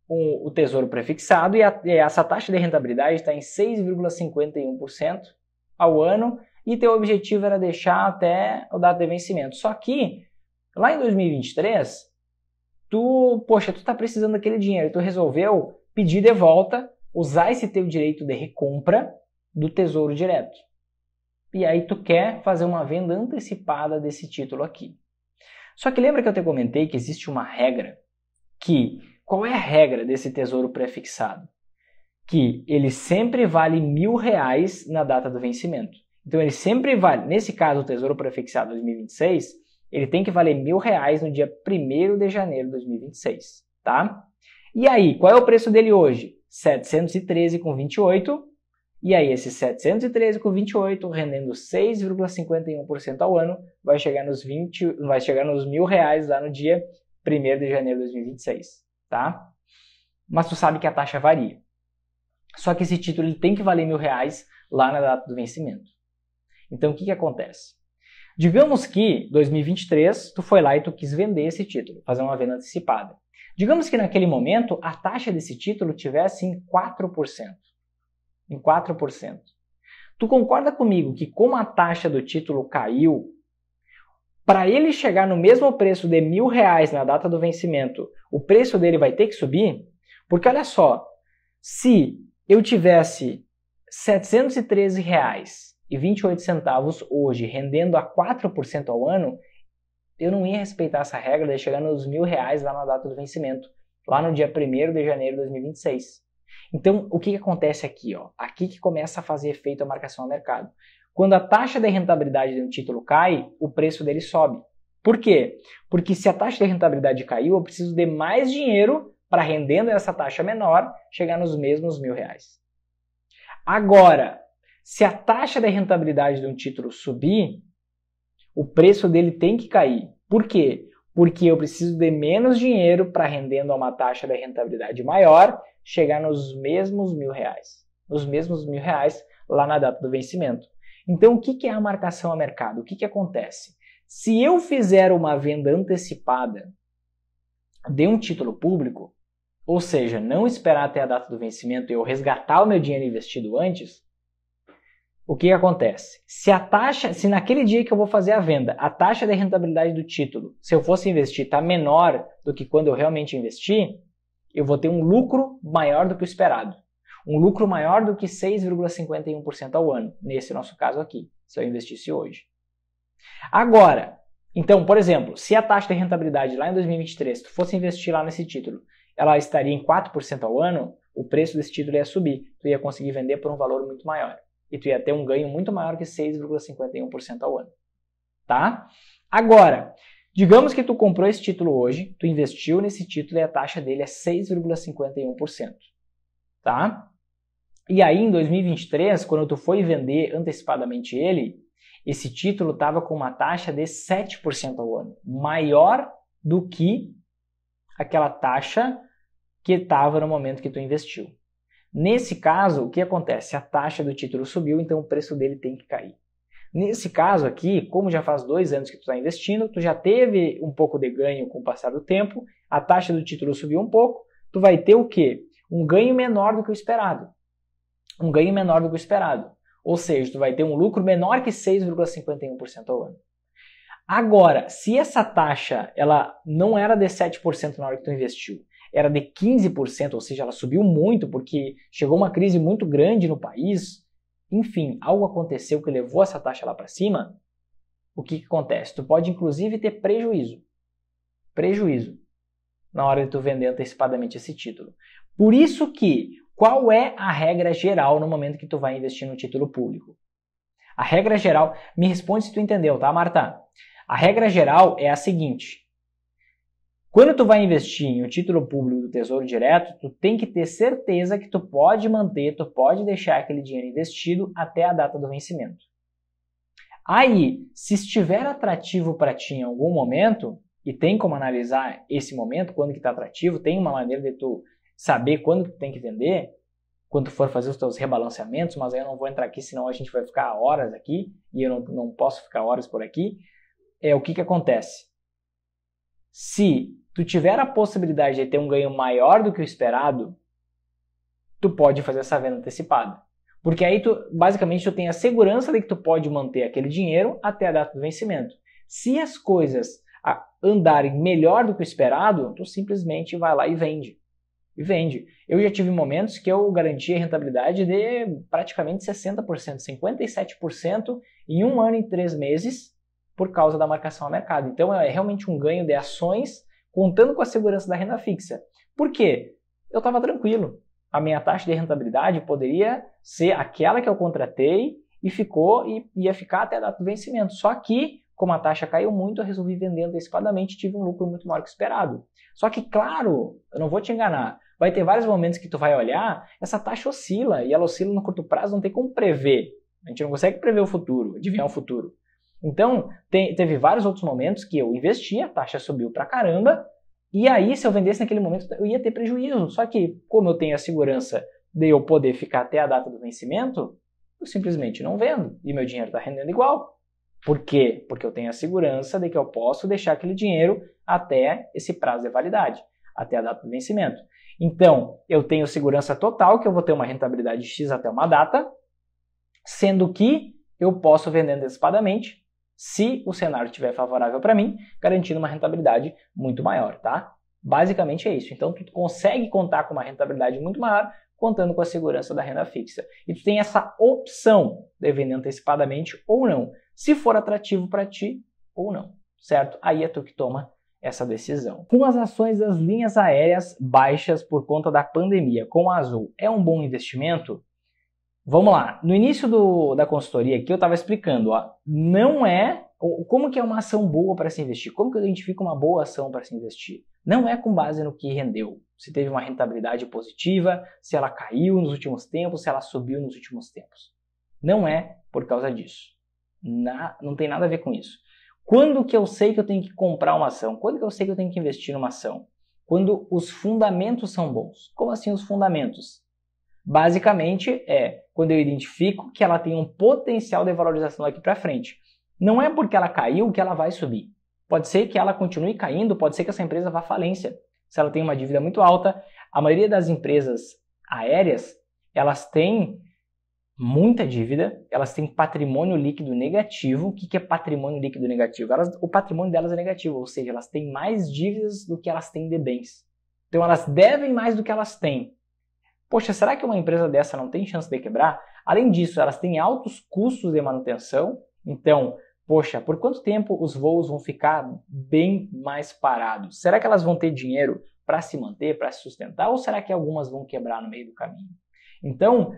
o, o tesouro prefixado e, a, e essa taxa de rentabilidade está em 6,51% ao ano e teu objetivo era deixar até o data de vencimento. Só que, lá em 2023, tu, poxa, tu tá precisando daquele dinheiro, tu resolveu pedir de volta usar esse teu direito de recompra do Tesouro Direto. E aí tu quer fazer uma venda antecipada desse título aqui. Só que lembra que eu te comentei que existe uma regra que qual é a regra desse tesouro prefixado? Que ele sempre vale mil reais na data do vencimento. Então ele sempre vale, nesse caso o tesouro prefixado 2026, ele tem que valer mil reais no dia 1 de janeiro de 2026, tá? E aí, qual é o preço dele hoje? 713,28. E aí, esse 713,28 rendendo 6,51% ao ano vai chegar nos 20, vai chegar nos mil reais lá no dia 1 de janeiro de 2026, tá? Mas tu sabe que a taxa varia. Só que esse título ele tem que valer mil reais lá na data do vencimento. Então, o que, que acontece? Digamos que 2023 tu foi lá e tu quis vender esse título, fazer uma venda antecipada. Digamos que naquele momento a taxa desse título tivesse em 4%. Em 4%. Tu concorda comigo que como a taxa do título caiu, para ele chegar no mesmo preço de mil reais na data do vencimento, o preço dele vai ter que subir? Porque olha só, se eu tivesse 713 reais e 28 centavos hoje rendendo a 4% ao ano, eu não ia respeitar essa regra de chegar nos mil reais lá na data do vencimento, lá no dia 1 de janeiro de 2026. Então, o que, que acontece aqui? Ó? Aqui que começa a fazer efeito a marcação ao mercado. Quando a taxa de rentabilidade de um título cai, o preço dele sobe. Por quê? Porque se a taxa de rentabilidade caiu, eu preciso de mais dinheiro para rendendo essa taxa menor chegar nos mesmos mil reais. Agora, se a taxa de rentabilidade de um título subir, o preço dele tem que cair. Por quê? Porque eu preciso de menos dinheiro para rendendo a uma taxa de rentabilidade maior chegar nos mesmos mil reais. Nos mesmos mil reais lá na data do vencimento. Então, o que é a marcação a mercado? O que, que acontece? Se eu fizer uma venda antecipada de um título público, ou seja, não esperar até a data do vencimento e eu resgatar o meu dinheiro investido antes, o que, que acontece? Se a taxa, se naquele dia que eu vou fazer a venda, a taxa de rentabilidade do título, se eu fosse investir, está menor do que quando eu realmente investi, eu vou ter um lucro maior do que o esperado. Um lucro maior do que 6,51% ao ano, nesse nosso caso aqui, se eu investisse hoje. Agora, então, por exemplo, se a taxa de rentabilidade lá em 2023, se tu fosse investir lá nesse título, ela estaria em 4% ao ano, o preço desse título ia subir, tu ia conseguir vender por um valor muito maior e tu ia ter um ganho muito maior que 6,51% ao ano, tá? Agora, digamos que tu comprou esse título hoje, tu investiu nesse título e a taxa dele é 6,51%, tá? E aí em 2023, quando tu foi vender antecipadamente ele, esse título estava com uma taxa de 7% ao ano, maior do que aquela taxa que estava no momento que tu investiu. Nesse caso, o que acontece? A taxa do título subiu, então o preço dele tem que cair. Nesse caso aqui, como já faz dois anos que tu está investindo, tu já teve um pouco de ganho com o passar do tempo, a taxa do título subiu um pouco, tu vai ter o quê? Um ganho menor do que o esperado. Um ganho menor do que o esperado. Ou seja, tu vai ter um lucro menor que 6,51% ao ano. Agora, se essa taxa ela não era de 7% na hora que tu investiu, era de 15%, ou seja, ela subiu muito porque chegou uma crise muito grande no país. Enfim, algo aconteceu que levou essa taxa lá para cima. O que, que acontece? Tu pode inclusive ter prejuízo. Prejuízo na hora de tu vender antecipadamente esse título. Por isso que qual é a regra geral no momento que tu vai investir no título público? A regra geral, me responde se tu entendeu, tá, Marta? A regra geral é a seguinte: quando tu vai investir em um título público do Tesouro Direto, tu tem que ter certeza que tu pode manter, tu pode deixar aquele dinheiro investido até a data do vencimento. Aí, se estiver atrativo para ti em algum momento, e tem como analisar esse momento, quando que está atrativo, tem uma maneira de tu saber quando que tu tem que vender, quando for fazer os teus rebalanceamentos, mas aí eu não vou entrar aqui, senão a gente vai ficar horas aqui, e eu não, não posso ficar horas por aqui, é o que que acontece. Se tu tiver a possibilidade de ter um ganho maior do que o esperado, tu pode fazer essa venda antecipada. Porque aí tu, basicamente, tu tem a segurança de que tu pode manter aquele dinheiro até a data do vencimento. Se as coisas ah, andarem melhor do que o esperado, tu simplesmente vai lá e vende. E vende. Eu já tive momentos que eu garanti a rentabilidade de praticamente 60%, 57% em um ano e três meses por causa da marcação a mercado. Então é realmente um ganho de ações contando com a segurança da renda fixa. Por quê? Eu estava tranquilo. A minha taxa de rentabilidade poderia ser aquela que eu contratei e ficou e ia ficar até a data do vencimento. Só que, como a taxa caiu muito, eu resolvi vender antecipadamente e tive um lucro muito maior que o esperado. Só que, claro, eu não vou te enganar, vai ter vários momentos que tu vai olhar, essa taxa oscila e ela oscila no curto prazo, não tem como prever. A gente não consegue prever o futuro, adivinhar o futuro. Então, te, teve vários outros momentos que eu investia, a taxa subiu pra caramba, e aí se eu vendesse naquele momento eu ia ter prejuízo. Só que, como eu tenho a segurança de eu poder ficar até a data do vencimento, eu simplesmente não vendo e meu dinheiro está rendendo igual. Por quê? Porque eu tenho a segurança de que eu posso deixar aquele dinheiro até esse prazo de validade, até a data do vencimento. Então, eu tenho segurança total que eu vou ter uma rentabilidade X até uma data, sendo que eu posso vendendo antecipadamente se o cenário estiver favorável para mim, garantindo uma rentabilidade muito maior, tá? Basicamente é isso. Então tu consegue contar com uma rentabilidade muito maior contando com a segurança da renda fixa. E tu tem essa opção de vender antecipadamente ou não, se for atrativo para ti ou não, certo? Aí é tu que toma essa decisão. Com as ações das linhas aéreas baixas por conta da pandemia, com a Azul é um bom investimento? Vamos lá. No início do, da consultoria aqui eu estava explicando, ó, não é como que é uma ação boa para se investir? Como que eu identifico uma boa ação para se investir? Não é com base no que rendeu, se teve uma rentabilidade positiva, se ela caiu nos últimos tempos, se ela subiu nos últimos tempos. Não é por causa disso. Na, não tem nada a ver com isso. Quando que eu sei que eu tenho que comprar uma ação? Quando que eu sei que eu tenho que investir numa ação? Quando os fundamentos são bons. Como assim os fundamentos? Basicamente é quando eu identifico que ela tem um potencial de valorização daqui para frente. Não é porque ela caiu que ela vai subir. Pode ser que ela continue caindo, pode ser que essa empresa vá à falência. Se ela tem uma dívida muito alta, a maioria das empresas aéreas, elas têm muita dívida, elas têm patrimônio líquido negativo. O que é patrimônio líquido negativo? Elas, o patrimônio delas é negativo, ou seja, elas têm mais dívidas do que elas têm de bens. Então elas devem mais do que elas têm. Poxa, será que uma empresa dessa não tem chance de quebrar? Além disso, elas têm altos custos de manutenção. Então, poxa, por quanto tempo os voos vão ficar bem mais parados? Será que elas vão ter dinheiro para se manter, para se sustentar? Ou será que algumas vão quebrar no meio do caminho? Então,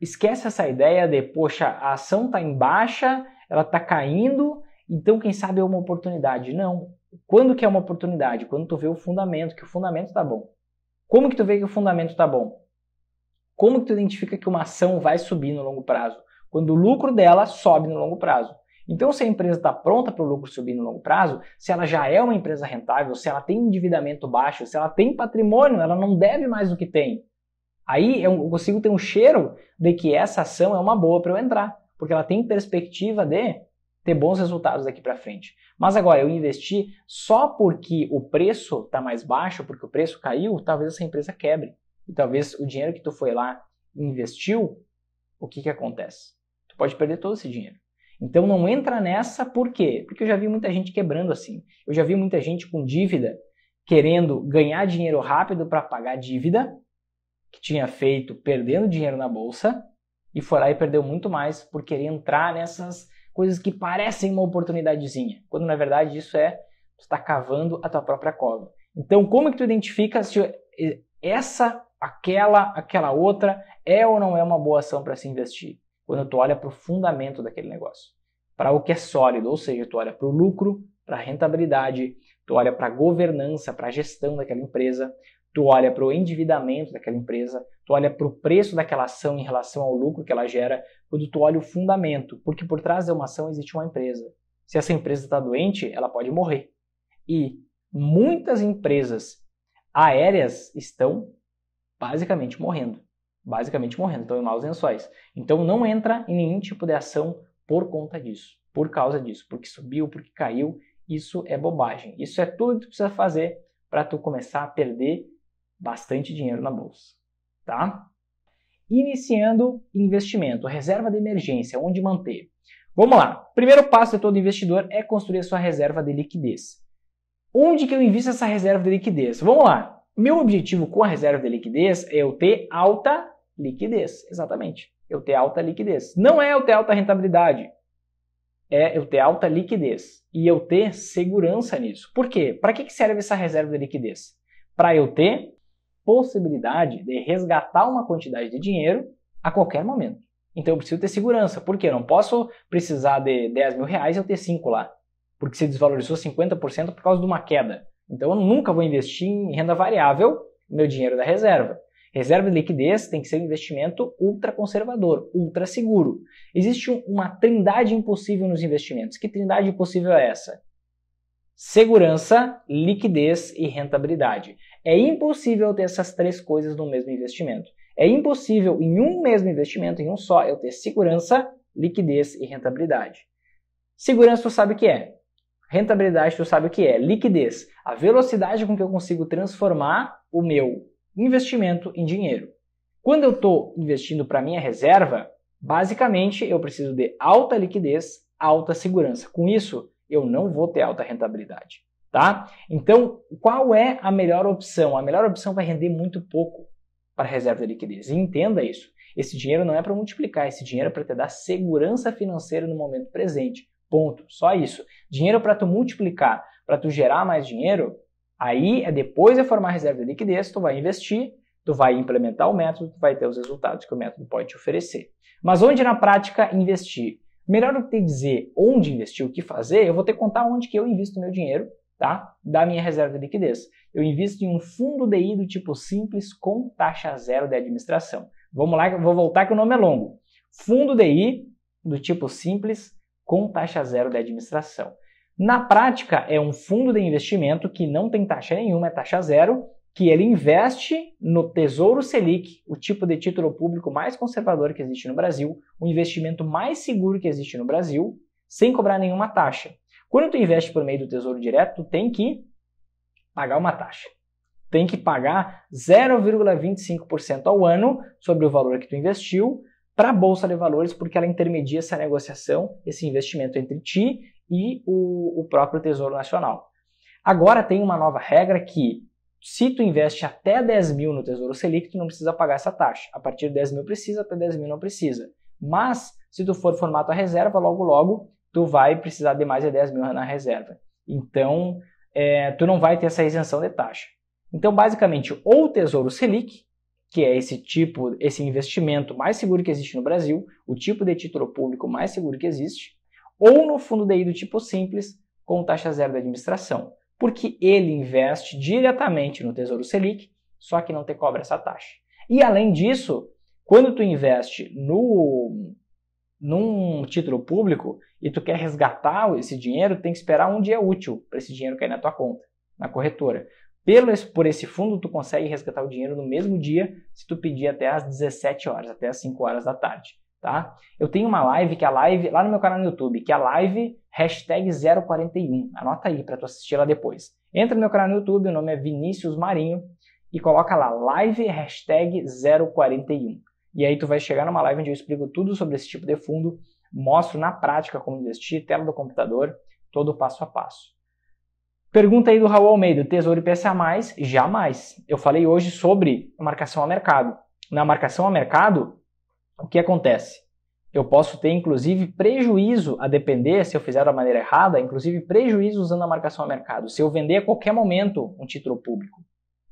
esquece essa ideia de, poxa, a ação está em baixa, ela está caindo, então quem sabe é uma oportunidade. Não. Quando que é uma oportunidade? Quando tu vê o fundamento, que o fundamento está bom. Como que tu vê que o fundamento está bom? Como que tu identifica que uma ação vai subir no longo prazo? Quando o lucro dela sobe no longo prazo. Então, se a empresa está pronta para o lucro subir no longo prazo, se ela já é uma empresa rentável, se ela tem endividamento baixo, se ela tem patrimônio, ela não deve mais do que tem. Aí eu consigo ter um cheiro de que essa ação é uma boa para eu entrar, porque ela tem perspectiva de ter bons resultados daqui para frente. Mas agora eu investi só porque o preço está mais baixo, porque o preço caiu, talvez essa empresa quebre e talvez o dinheiro que tu foi lá e investiu, o que que acontece? Tu pode perder todo esse dinheiro. Então não entra nessa, por quê? Porque eu já vi muita gente quebrando assim. Eu já vi muita gente com dívida querendo ganhar dinheiro rápido para pagar dívida que tinha feito perdendo dinheiro na bolsa e foi lá e perdeu muito mais por querer entrar nessas coisas que parecem uma oportunidadezinha, quando na verdade isso é tu está cavando a tua própria cova. Então, como é que tu identifica se essa aquela, aquela outra é ou não é uma boa ação para se investir. Quando tu olha para o fundamento daquele negócio, para o que é sólido, ou seja, tu olha para o lucro, para a rentabilidade, tu olha para a governança, para a gestão daquela empresa, tu olha para o endividamento daquela empresa, tu olha para o preço daquela ação em relação ao lucro que ela gera, quando tu olha o fundamento, porque por trás de uma ação existe uma empresa. Se essa empresa está doente, ela pode morrer. E muitas empresas aéreas estão basicamente morrendo. Basicamente morrendo, estão em maus lençóis. Então não entra em nenhum tipo de ação por conta disso, por causa disso, porque subiu, porque caiu. Isso é bobagem. Isso é tudo que tu precisa fazer para tu começar a perder bastante dinheiro na bolsa, tá? Iniciando investimento, reserva de emergência, onde manter. Vamos lá. Primeiro passo de todo investidor é construir a sua reserva de liquidez. Onde que eu invisto essa reserva de liquidez? Vamos lá. Meu objetivo com a reserva de liquidez é eu ter alta liquidez, exatamente. Eu ter alta liquidez. Não é eu ter alta rentabilidade, é eu ter alta liquidez e eu ter segurança nisso. Por quê? Para que serve essa reserva de liquidez? Para eu ter possibilidade de resgatar uma quantidade de dinheiro a qualquer momento. Então eu preciso ter segurança, porque quê? não posso precisar de 10 mil reais e eu ter 5 lá, porque se desvalorizou 50% por causa de uma queda. Então eu nunca vou investir em renda variável meu dinheiro é da reserva. Reserva de liquidez tem que ser um investimento ultra conservador, ultra seguro. Existe uma trindade impossível nos investimentos. Que trindade impossível é essa? Segurança, liquidez e rentabilidade. É impossível ter essas três coisas no mesmo investimento. É impossível em um mesmo investimento, em um só, eu ter segurança, liquidez e rentabilidade. Segurança, você sabe o que é? Rentabilidade, tu sabe o que é? Liquidez. A velocidade com que eu consigo transformar o meu investimento em dinheiro. Quando eu estou investindo para minha reserva, basicamente eu preciso de alta liquidez, alta segurança. Com isso, eu não vou ter alta rentabilidade, tá? Então, qual é a melhor opção? A melhor opção vai render muito pouco para reserva de liquidez. E entenda isso. Esse dinheiro não é para multiplicar, esse dinheiro é para te dar segurança financeira no momento presente. Ponto. Só isso. Dinheiro para tu multiplicar, para tu gerar mais dinheiro, aí é depois de formar reserva de liquidez, tu vai investir, tu vai implementar o método, tu vai ter os resultados que o método pode te oferecer. Mas onde na prática investir? Melhor do que dizer onde investir, o que fazer, eu vou ter que contar onde que eu invisto meu dinheiro, tá? Da minha reserva de liquidez. Eu invisto em um fundo DI do tipo simples com taxa zero de administração. Vamos lá, vou voltar que o nome é longo. Fundo DI do tipo simples com taxa zero de administração. Na prática, é um fundo de investimento que não tem taxa nenhuma, é taxa zero, que ele investe no Tesouro Selic, o tipo de título público mais conservador que existe no Brasil, o investimento mais seguro que existe no Brasil, sem cobrar nenhuma taxa. Quando tu investe por meio do Tesouro Direto, tu tem que pagar uma taxa. Tem que pagar 0,25% ao ano sobre o valor que tu investiu, para a Bolsa de Valores, porque ela intermedia essa negociação, esse investimento entre ti e o, o próprio Tesouro Nacional. Agora tem uma nova regra que se tu investe até 10 mil no Tesouro Selic, tu não precisa pagar essa taxa. A partir de 10 mil precisa, até 10 mil não precisa. Mas, se tu for formato a reserva, logo logo, tu vai precisar de mais de 10 mil na reserva. Então, é, tu não vai ter essa isenção de taxa. Então, basicamente, ou o Tesouro Selic, que é esse tipo, esse investimento mais seguro que existe no Brasil, o tipo de título público mais seguro que existe, ou no fundo DI do tipo simples, com taxa zero de administração, porque ele investe diretamente no Tesouro Selic, só que não te cobra essa taxa. E além disso, quando tu investe no num título público e tu quer resgatar esse dinheiro, tem que esperar um dia útil para esse dinheiro cair na tua conta, na corretora. Pelo, por esse fundo, tu consegue resgatar o dinheiro no mesmo dia se tu pedir até às 17 horas, até às 5 horas da tarde, tá? Eu tenho uma live, que é a live, lá no meu canal no YouTube, que é a live hashtag 041. Anota aí para tu assistir lá depois. Entra no meu canal no YouTube, o nome é Vinícius Marinho, e coloca lá live hashtag 041. E aí tu vai chegar numa live onde eu explico tudo sobre esse tipo de fundo, mostro na prática como investir, tela do computador, todo passo a passo. Pergunta aí do Raul Almeida, Tesouro IPCA+, jamais. Eu falei hoje sobre marcação a mercado. Na marcação a mercado, o que acontece? Eu posso ter, inclusive, prejuízo a depender, se eu fizer da maneira errada, inclusive prejuízo usando a marcação a mercado. Se eu vender a qualquer momento um título público.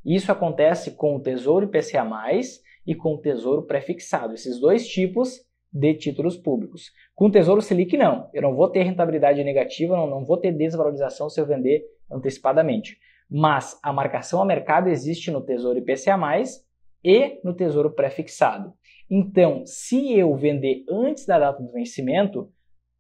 Isso acontece com o Tesouro IPCA+, e com o Tesouro prefixado. Esses dois tipos de títulos públicos. Com o Tesouro Selic, não. Eu não vou ter rentabilidade negativa, não, não vou ter desvalorização se eu vender antecipadamente. Mas a marcação a mercado existe no Tesouro IPCA+, e no Tesouro Prefixado. Então, se eu vender antes da data do vencimento,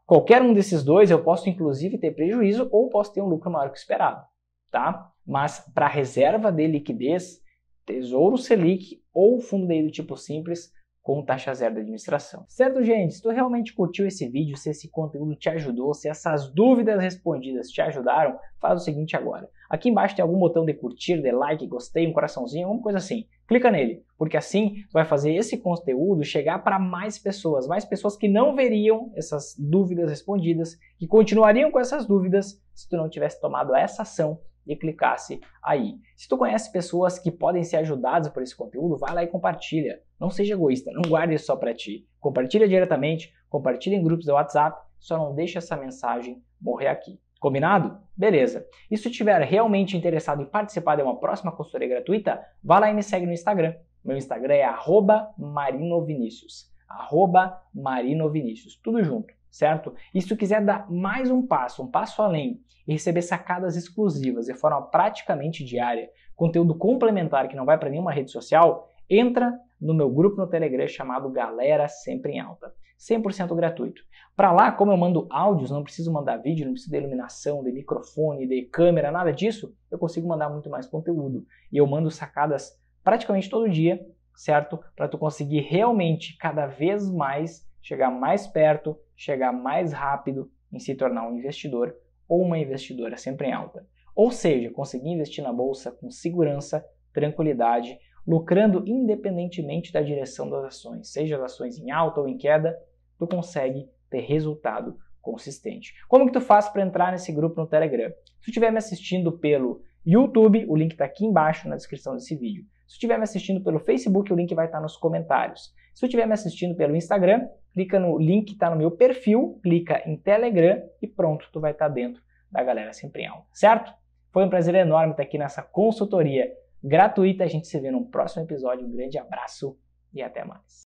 qualquer um desses dois eu posso inclusive ter prejuízo ou posso ter um lucro maior que o esperado, tá? Mas para reserva de liquidez, Tesouro Selic ou fundo DI do tipo simples com taxa zero da administração. Certo, gente? Se tu realmente curtiu esse vídeo, se esse conteúdo te ajudou, se essas dúvidas respondidas te ajudaram, faz o seguinte agora. Aqui embaixo tem algum botão de curtir, de like, gostei, um coraçãozinho, alguma coisa assim. Clica nele, porque assim vai fazer esse conteúdo chegar para mais pessoas, mais pessoas que não veriam essas dúvidas respondidas, que continuariam com essas dúvidas se tu não tivesse tomado essa ação e clicasse aí. Se tu conhece pessoas que podem ser ajudadas por esse conteúdo, vai lá e compartilha não seja egoísta, não guarde só para ti. Compartilha diretamente, compartilha em grupos do WhatsApp, só não deixa essa mensagem morrer aqui. Combinado? Beleza. E se estiver realmente interessado em participar de uma próxima consultoria gratuita, vá lá e me segue no Instagram. Meu Instagram é arroba marinovinicius. Arroba marinovinicius. Tudo junto, certo? E se quiser dar mais um passo, um passo além, e receber sacadas exclusivas de forma praticamente diária, conteúdo complementar que não vai para nenhuma rede social, Entra no meu grupo no Telegram chamado Galera Sempre em Alta. 100% gratuito. Para lá, como eu mando áudios, não preciso mandar vídeo, não preciso de iluminação, de microfone, de câmera, nada disso, eu consigo mandar muito mais conteúdo. E eu mando sacadas praticamente todo dia, certo? Para tu conseguir realmente cada vez mais chegar mais perto, chegar mais rápido em se tornar um investidor ou uma investidora sempre em alta. Ou seja, conseguir investir na bolsa com segurança, tranquilidade, lucrando independentemente da direção das ações, seja as ações em alta ou em queda, tu consegue ter resultado consistente. Como que tu faz para entrar nesse grupo no Telegram? Se estiver me assistindo pelo YouTube, o link está aqui embaixo na descrição desse vídeo. Se estiver me assistindo pelo Facebook, o link vai estar tá nos comentários. Se estiver me assistindo pelo Instagram, clica no link que está no meu perfil, clica em Telegram e pronto, tu vai estar tá dentro da galera sempre em aula, certo? Foi um prazer enorme estar tá aqui nessa consultoria gratuita. A gente se vê no próximo episódio. Um grande abraço e até mais.